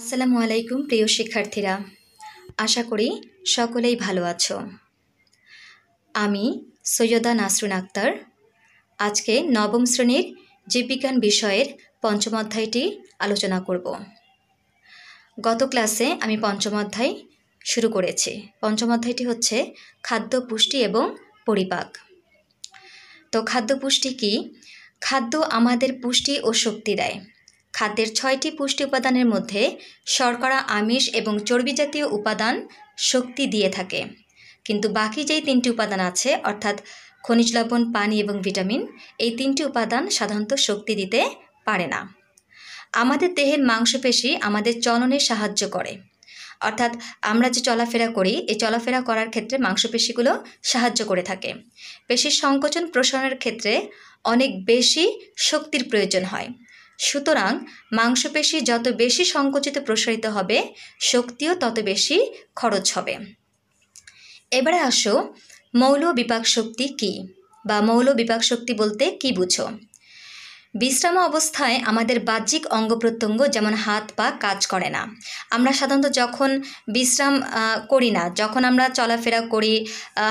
আসসালামু আলাইকুম প্রিয় শিক্ষার্থীরা আশা করি সকলেই ভালো আছো আমি সৈয়দা নাসরুন আক্তার আজকে নবম শ্রেণীর জীববিজ্ঞান বিষয়ের পঞ্চম অধ্যায়টি আলোচনা করব গত ক্লাসে আমি পঞ্চম অধ্যায় শুরু করেছি পঞ্চম অধ্যায়টি হচ্ছে খাদ্য পুষ্টি এবং পরিপাক তো খাদ্য পুষ্টি কি খাদ্য আমাদের পুষ্টি ও শক্তি দেয় খাদ্যের ছয়টি পুষ্টি উপাদানের মধ্যে শর্করা আমিষ এবং চর্বিজাতীয় উপাদান শক্তি দিয়ে থাকে কিন্তু বাকি যেই তিনটি উপাদান আছে অর্থাৎ খনিজ লবণ পানি এবং ভিটামিন এই তিনটি উপাদান সাধারণত শক্তি দিতে পারে না আমাদের দেহের মাংসপেশি আমাদের চলনে সাহায্য করে অর্থাৎ আমরা যে চলাফেরা করি এই চলাফেরা করার ক্ষেত্রে মাংসপেশিগুলো সাহায্য করে থাকে পেশির সংকোচন প্রসারণের ক্ষেত্রে অনেক বেশি শক্তির প্রয়োজন হয় সুতরাং মাংসপেশি যত বেশি সংকুচিত প্রসারিত হবে শক্তিও তত বেশি খরচ হবে এবারে আসো মৌল বিপাক শক্তি কী বা মৌল বিপাক শক্তি বলতে কী বুঝো বিশ্রাম অবস্থায় আমাদের বাহ্যিক অঙ্গ প্রত্যঙ্গ যেমন হাত পা কাজ করে না আমরা সাধারণত যখন বিশ্রাম করি না যখন আমরা চলাফেরা করি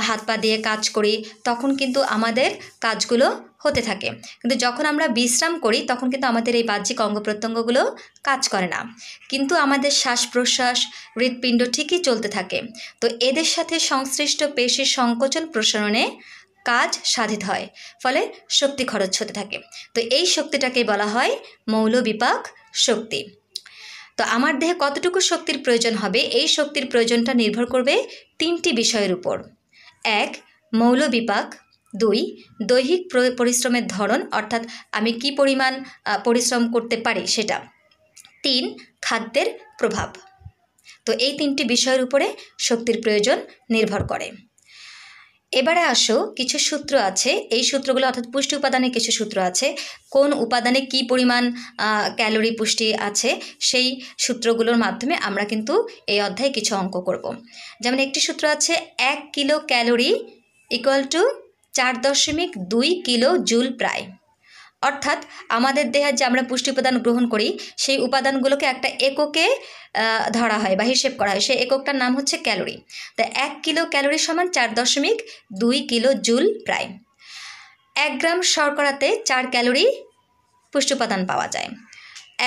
হাত পা দিয়ে কাজ করি তখন কিন্তু আমাদের কাজগুলো হতে থাকে কিন্তু যখন আমরা বিশ্রাম করি তখন কিন্তু আমাদের এই বাহ্যিক অঙ্গ প্রত্যঙ্গগুলো কাজ করে না কিন্তু আমাদের শ্বাস প্রশ্বাস হৃৎপিণ্ড ঠিকই চলতে থাকে তো এদের সাথে সংশ্লিষ্ট পেশির সংকোচন প্রসারণে কাজ সাধিত হয় ফলে শক্তি খরচ হতে থাকে তো এই শক্তিটাকে বলা হয় মৌল বিপাক শক্তি তো আমার দেহে কতটুকু শক্তির প্রয়োজন হবে এই শক্তির প্রয়োজনটা নির্ভর করবে তিনটি বিষয়ের উপর এক মৌল বিপাক দুই দৈহিক পরিশ্রমের ধরন অর্থাৎ আমি কি পরিমাণ পরিশ্রম করতে পারি সেটা তিন খাদ্যের প্রভাব তো এই তিনটি বিষয়ের উপরে শক্তির প্রয়োজন নির্ভর করে এবারে আসো কিছু সূত্র আছে এই সূত্রগুলো অর্থাৎ পুষ্টি উপাদানে কিছু সূত্র আছে কোন উপাদানে কি পরিমাণ ক্যালোরি পুষ্টি আছে সেই সূত্রগুলোর মাধ্যমে আমরা কিন্তু এই অধ্যায়ে কিছু অঙ্ক করব যেমন একটি সূত্র আছে এক কিলো ক্যালোরি ইকুয়াল টু চার দশমিক দুই কিলো জুল প্রায় অর্থাৎ আমাদের দেহের যে আমরা পুষ্টি উপাদান গ্রহণ করি সেই উপাদানগুলোকে একটা এককে ধরা হয় বা হিসেব করা হয় সেই এককটার নাম হচ্ছে ক্যালোরি তা এক কিলো ক্যালোরি সমান চার দশমিক দুই কিলো জুল প্রায় এক গ্রাম শর্করাতে চার ক্যালোরি পুষ্টি উপাদান পাওয়া যায়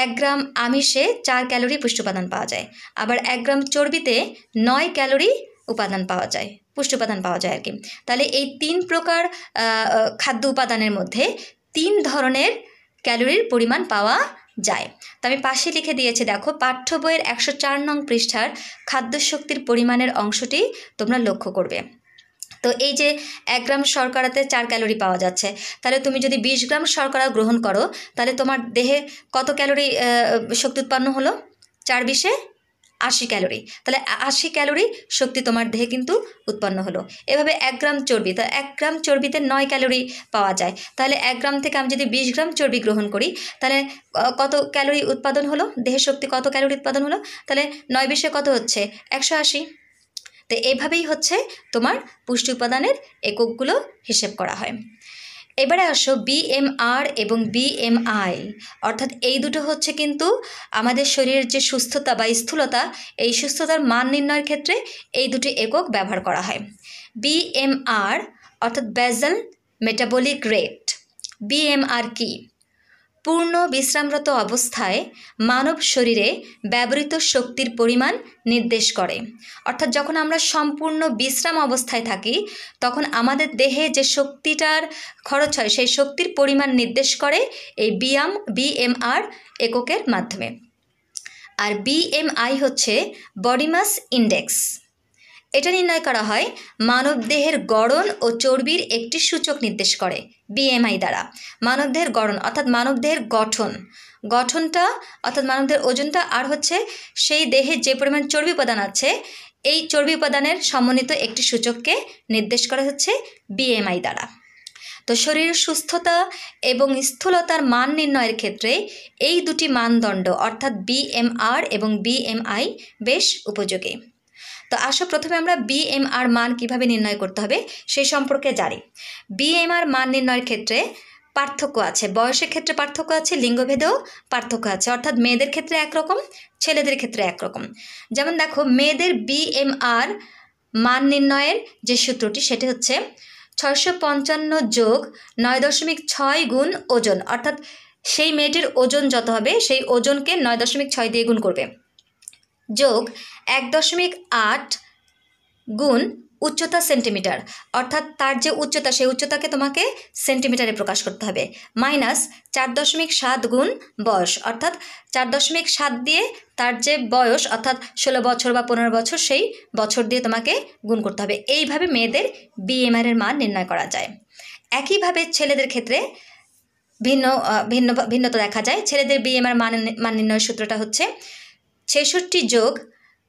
এক গ্রাম আমিষে চার ক্যালোরি পুষ্টি উপাদান পাওয়া যায় আবার এক গ্রাম চর্বিতে নয় ক্যালোরি উপাদান পাওয়া যায় পুষ্টি উপাদান পাওয়া যায় আর কি তাহলে এই তিন প্রকার খাদ্য উপাদানের মধ্যে তিন ধরনের ক্যালোরির পরিমাণ পাওয়া যায় তো আমি পাশে লিখে দিয়েছি দেখো পাঠ্য বইয়ের একশো চার নং পৃষ্ঠার খাদ্য শক্তির পরিমাণের অংশটি তোমরা লক্ষ্য করবে তো এই যে এক গ্রাম শর্করাতে চার ক্যালোরি পাওয়া যাচ্ছে তাহলে তুমি যদি ২০ গ্রাম শর্করা গ্রহণ করো তাহলে তোমার দেহে কত ক্যালোরি শক্তি উৎপন্ন হলো চার বিশে আশি ক্যালোরি তাহলে আশি ক্যালোরি শক্তি তোমার দেহে কিন্তু উৎপন্ন হলো এভাবে এক গ্রাম চর্বি তা এক গ্রাম চর্বিতে নয় ক্যালোরি পাওয়া যায় তাহলে এক গ্রাম থেকে আমি যদি বিশ গ্রাম চর্বি গ্রহণ করি তাহলে কত ক্যালোরি উৎপাদন হলো দেহের শক্তি কত ক্যালোরি উৎপাদন হলো তাহলে নয় বিশে কত হচ্ছে একশো আশি তো এভাবেই হচ্ছে তোমার পুষ্টি উপাদানের এককগুলো হিসেব করা হয় এবারে আসো বিএমআর এবং বিএমআই অর্থাৎ এই দুটো হচ্ছে কিন্তু আমাদের শরীরের যে সুস্থতা বা স্থূলতা এই সুস্থতার মান নির্ণয়ের ক্ষেত্রে এই দুটি একক ব্যবহার করা হয় বিএমআর অর্থাৎ ব্যাজাল মেটাবলিক রেট বিএমআর কী পূর্ণ বিশ্রামরত অবস্থায় মানব শরীরে ব্যবহৃত শক্তির পরিমাণ নির্দেশ করে অর্থাৎ যখন আমরা সম্পূর্ণ বিশ্রাম অবস্থায় থাকি তখন আমাদের দেহে যে শক্তিটার খরচ হয় সেই শক্তির পরিমাণ নির্দেশ করে এই বিয়াম বিএমআর এককের মাধ্যমে আর বিএমআই হচ্ছে বডি মাস ইন্ডেক্স এটা নির্ণয় করা হয় মানব দেহের গড়ন ও চর্বির একটি সূচক নির্দেশ করে বিএমআই দ্বারা মানবদেহের গড়ন অর্থাৎ মানবদেহের গঠন গঠনটা অর্থাৎ মানবদের ওজনটা আর হচ্ছে সেই দেহে যে পরিমাণ চর্বি উপাদান আছে এই চর্বি উপাদানের সমন্বিত একটি সূচককে নির্দেশ করা হচ্ছে বিএমআই দ্বারা তো শরীরের সুস্থতা এবং স্থূলতার মান নির্ণয়ের ক্ষেত্রে এই দুটি মানদণ্ড অর্থাৎ বিএমআর এবং বিএমআই বেশ উপযোগী তো আসো প্রথমে আমরা বিএমআর মান কিভাবে নির্ণয় করতে হবে সেই সম্পর্কে জানি বিএমআর মান নির্ণয়ের ক্ষেত্রে পার্থক্য আছে বয়সের ক্ষেত্রে পার্থক্য আছে লিঙ্গভেদেও পার্থক্য আছে অর্থাৎ মেয়েদের ক্ষেত্রে একরকম ছেলেদের ক্ষেত্রে একরকম যেমন দেখো মেয়েদের বিএমআর মান নির্ণয়ের যে সূত্রটি সেটি হচ্ছে ছয়শো পঞ্চান্ন যোগ নয় দশমিক ছয় গুণ ওজন অর্থাৎ সেই মেয়েটির ওজন যত হবে সেই ওজনকে নয় দশমিক ছয় দিয়ে গুণ করবে যোগ এক দশমিক আট গুণ উচ্চতা সেন্টিমিটার অর্থাৎ তার যে উচ্চতা সেই উচ্চতাকে তোমাকে সেন্টিমিটারে প্রকাশ করতে হবে মাইনাস চার দশমিক সাত গুণ বয়স অর্থাৎ চার দশমিক সাত দিয়ে তার যে বয়স অর্থাৎ ষোলো বছর বা পনেরো বছর সেই বছর দিয়ে তোমাকে গুণ করতে হবে এইভাবে মেয়েদের বিএমআর এর মান নির্ণয় করা যায় একইভাবে ছেলেদের ক্ষেত্রে ভিন্ন ভিন্ন ভিন্নতা দেখা যায় ছেলেদের বিএমআর মান মান নির্ণয়ের সূত্রটা হচ্ছে ছেষট্টি যোগ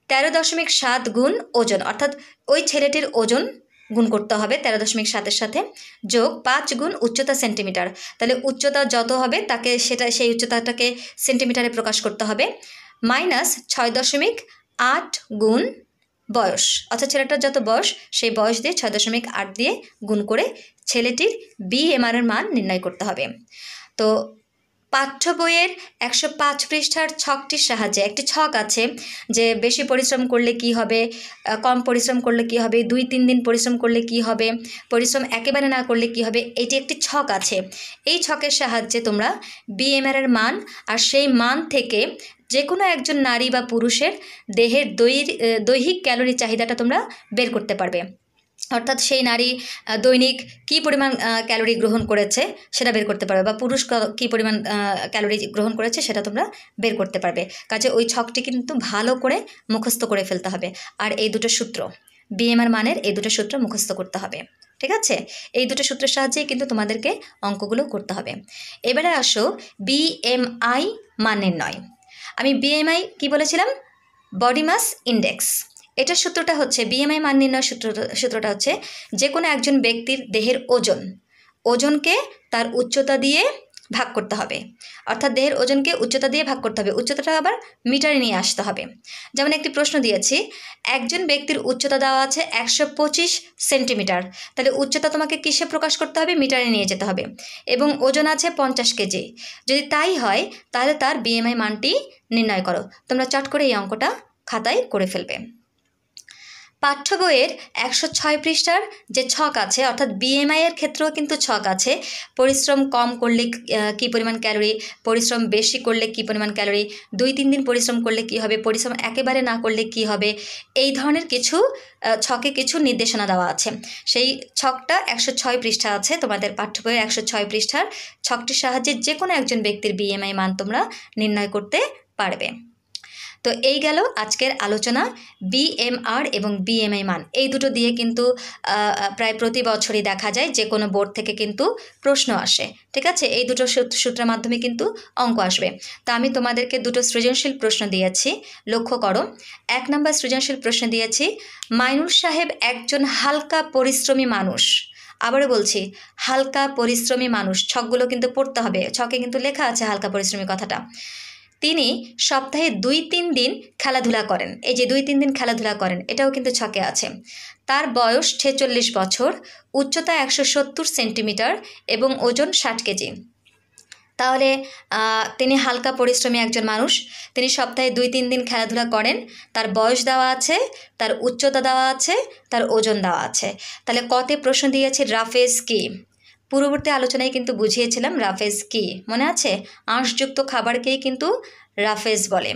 তেরো দশমিক সাত গুণ ওজন অর্থাৎ ওই ছেলেটির ওজন গুণ করতে হবে তেরো দশমিক সাতের সাথে যোগ পাঁচ গুণ উচ্চতা সেন্টিমিটার তাহলে উচ্চতা যত হবে তাকে সেটা সেই উচ্চতাটাকে সেন্টিমিটারে প্রকাশ করতে হবে মাইনাস ছয় দশমিক আট গুণ বয়স অর্থাৎ ছেলেটার যত বয়স সেই বয়স দিয়ে ছয় দশমিক আট দিয়ে গুণ করে ছেলেটির বিএমআর এর মান নির্ণয় করতে হবে তো পাঠ্য বইয়ের একশো পাঁচ পৃষ্ঠার ছকটির সাহায্যে একটি ছক আছে যে বেশি পরিশ্রম করলে কি হবে কম পরিশ্রম করলে কি হবে দুই তিন দিন পরিশ্রম করলে কি হবে পরিশ্রম একেবারে না করলে কি হবে এটি একটি ছক আছে এই ছকের সাহায্যে তোমরা বিএমআর এর মান আর সেই মান থেকে যে কোনো একজন নারী বা পুরুষের দেহের দৈহিক ক্যালোরি চাহিদাটা তোমরা বের করতে পারবে অর্থাৎ সেই নারী দৈনিক কি পরিমাণ ক্যালোরি গ্রহণ করেছে সেটা বের করতে পারবে বা পুরুষ কি পরিমাণ ক্যালোরি গ্রহণ করেছে সেটা তোমরা বের করতে পারবে কাজে ওই ছকটি কিন্তু ভালো করে মুখস্থ করে ফেলতে হবে আর এই দুটো সূত্র বিএমআর মানের এই দুটো সূত্র মুখস্থ করতে হবে ঠিক আছে এই দুটো সূত্রের সাহায্যেই কিন্তু তোমাদেরকে অঙ্কগুলো করতে হবে এবারে আসো বিএমআই মানের নয় আমি বিএমআই কি বলেছিলাম বডি মাস ইন্ডেক্স এটার সূত্রটা হচ্ছে বিএমআই মান নির্ণয় সূত্র সূত্রটা হচ্ছে যে কোনো একজন ব্যক্তির দেহের ওজন ওজনকে তার উচ্চতা দিয়ে ভাগ করতে হবে অর্থাৎ দেহের ওজনকে উচ্চতা দিয়ে ভাগ করতে হবে উচ্চতাটা আবার মিটারে নিয়ে আসতে হবে যেমন একটি প্রশ্ন দিয়েছি একজন ব্যক্তির উচ্চতা দেওয়া আছে একশো পঁচিশ সেন্টিমিটার তাহলে উচ্চতা তোমাকে কিসে প্রকাশ করতে হবে মিটারে নিয়ে যেতে হবে এবং ওজন আছে পঞ্চাশ কেজি যদি তাই হয় তাহলে তার বিএমআই মানটি নির্ণয় করো তোমরা চট করে এই অঙ্কটা খাতায় করে ফেলবে পাঠ্য বইয়ের একশো ছয় পৃষ্ঠার যে ছক আছে অর্থাৎ বিএমআই এর ক্ষেত্রেও কিন্তু ছক আছে পরিশ্রম কম করলে কি পরিমাণ ক্যালোরি পরিশ্রম বেশি করলে কি পরিমাণ ক্যালোরি দুই তিন দিন পরিশ্রম করলে কি হবে পরিশ্রম একেবারে না করলে কি হবে এই ধরনের কিছু ছকে কিছু নির্দেশনা দেওয়া আছে সেই ছকটা একশো ছয় পৃষ্ঠা আছে তোমাদের পাঠ্য বইয়ের একশো ছয় পৃষ্ঠার ছকটির সাহায্যে যে কোনো একজন ব্যক্তির বিএমআই মান তোমরা নির্ণয় করতে পারবে তো এই গেল আজকের আলোচনা বিএমআর এবং বিএমআই মান এই দুটো দিয়ে কিন্তু প্রায় প্রতি বছরই দেখা যায় যে কোনো বোর্ড থেকে কিন্তু প্রশ্ন আসে ঠিক আছে এই দুটো সূত্রের মাধ্যমে কিন্তু অঙ্ক আসবে তো আমি তোমাদেরকে দুটো সৃজনশীল প্রশ্ন দিয়েছি লক্ষ্য করো এক নম্বর সৃজনশীল প্রশ্ন দিয়েছি মাইনুর সাহেব একজন হালকা পরিশ্রমী মানুষ আবারও বলছি হালকা পরিশ্রমী মানুষ ছকগুলো কিন্তু পড়তে হবে ছকে কিন্তু লেখা আছে হালকা পরিশ্রমী কথাটা তিনি সপ্তাহে দুই তিন দিন খেলাধুলা করেন এই যে দুই তিন দিন খেলাধুলা করেন এটাও কিন্তু ছকে আছে তার বয়স ছেচল্লিশ বছর উচ্চতা একশো সত্তর সেন্টিমিটার এবং ওজন ষাট কেজি তাহলে তিনি হালকা পরিশ্রমী একজন মানুষ তিনি সপ্তাহে দুই তিন দিন খেলাধুলা করেন তার বয়স দেওয়া আছে তার উচ্চতা দেওয়া আছে তার ওজন দেওয়া আছে তাহলে কতে প্রশ্ন দিয়েছে রাফেজ কি পূর্ববর্তী আলোচনায় কিন্তু বুঝিয়েছিলাম রাফেজ কি মনে আছে আঁশযুক্ত খাবারকেই কিন্তু রাফেজ বলে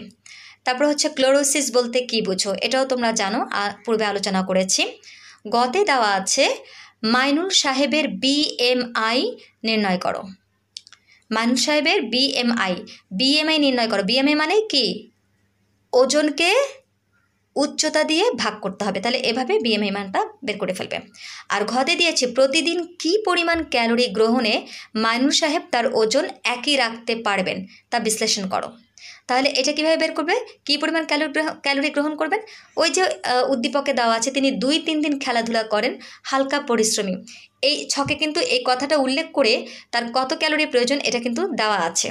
তারপর হচ্ছে ক্লোরোসিস বলতে কি বুঝো এটাও তোমরা জানো পূর্বে আলোচনা করেছি গতে দেওয়া আছে মাইনুল সাহেবের বিএমআই নির্ণয় করো মাইনুল সাহেবের বিএমআই বিএমআই নির্ণয় করো বিএমআই মানে কি ওজনকে উচ্চতা দিয়ে ভাগ করতে হবে তাহলে এভাবে বিএমআই মানটা বের করে ফেলবে আর ঘতে দিয়েছে প্রতিদিন কি পরিমাণ ক্যালোরি গ্রহণে মাইনুল সাহেব তার ওজন একই রাখতে পারবেন তা বিশ্লেষণ করো তাহলে এটা কীভাবে বের করবে কী পরিমাণ ক্যালোরি ক্যালোরি গ্রহণ করবেন ওই যে উদ্দীপকে দেওয়া আছে তিনি দুই তিন দিন খেলাধুলা করেন হালকা পরিশ্রমী এই ছকে কিন্তু এই কথাটা উল্লেখ করে তার কত ক্যালোরি প্রয়োজন এটা কিন্তু দেওয়া আছে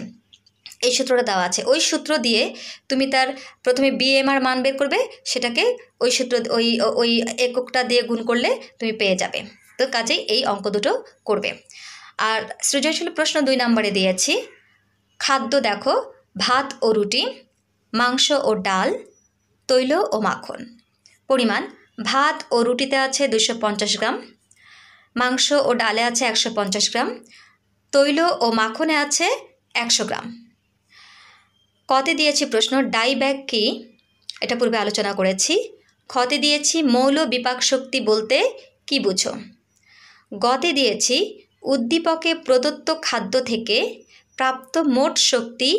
এই সূত্রটা দেওয়া আছে ওই সূত্র দিয়ে তুমি তার প্রথমে বিএমআর মান বের করবে সেটাকে ওই সূত্র ওই ওই এককটা দিয়ে গুণ করলে তুমি পেয়ে যাবে তো কাজেই এই অঙ্ক দুটো করবে আর সৃজনশীল প্রশ্ন দুই নম্বরে দিয়েছি খাদ্য দেখো ভাত ও রুটি মাংস ও ডাল তৈল ও মাখন পরিমাণ ভাত ও রুটিতে আছে দুশো গ্রাম মাংস ও ডালে আছে একশো গ্রাম তৈল ও মাখনে আছে একশো গ্রাম কতে দিয়েছি প্রশ্ন ডাই ব্যাগ কি এটা পূর্বে আলোচনা করেছি খতে দিয়েছি মৌল বিপাক শক্তি বলতে কি বুঝো গতে দিয়েছি উদ্দীপকে প্রদত্ত খাদ্য থেকে প্রাপ্ত মোট শক্তি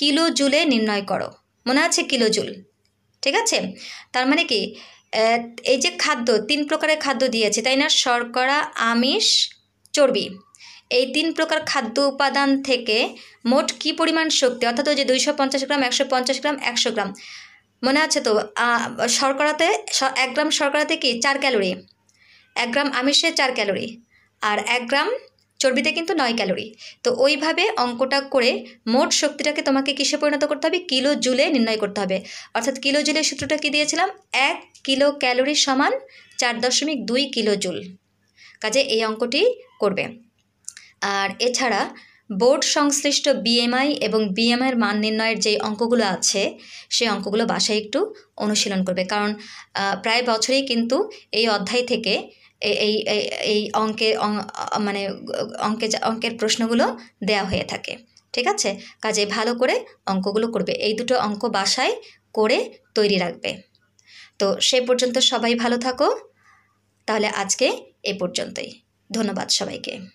কিলো জুলে নির্ণয় করো মনে আছে কিলো জুল ঠিক আছে তার মানে কি এই যে খাদ্য তিন প্রকারের খাদ্য দিয়েছে তাই না শর্করা আমিষ চর্বি এই তিন প্রকার খাদ্য উপাদান থেকে মোট কি পরিমাণ শক্তি অর্থাৎ ওই যে দুইশো পঞ্চাশ গ্রাম একশো পঞ্চাশ গ্রাম একশো গ্রাম মনে আছে তো শর্করাতে এক গ্রাম শর্করাতে কি চার ক্যালোরি এক গ্রাম আমিষে চার ক্যালোরি আর এক গ্রাম চর্বিতে কিন্তু নয় ক্যালোরি তো ওইভাবে অঙ্কটা করে মোট শক্তিটাকে তোমাকে কিসে পরিণত করতে হবে কিলো জুলে নির্ণয় করতে হবে অর্থাৎ কিলো জুলে সূত্রটা কি দিয়েছিলাম এক কিলো ক্যালোরি সমান চার দশমিক দুই কিলো জুল কাজে এই অঙ্কটি করবে আর এছাড়া বোর্ড সংশ্লিষ্ট বিএমআই এবং বিএমআইয়ের মান নির্ণয়ের যে অঙ্কগুলো আছে সেই অঙ্কগুলো বাসায় একটু অনুশীলন করবে কারণ প্রায় বছরেই কিন্তু এই অধ্যায় থেকে এই এই অঙ্কে মানে অঙ্কে অঙ্কের প্রশ্নগুলো দেয়া হয়ে থাকে ঠিক আছে কাজে ভালো করে অঙ্কগুলো করবে এই দুটো অঙ্ক বাসায় করে তৈরি রাখবে তো সে পর্যন্ত সবাই ভালো থাকো তাহলে আজকে এ পর্যন্তই ধন্যবাদ সবাইকে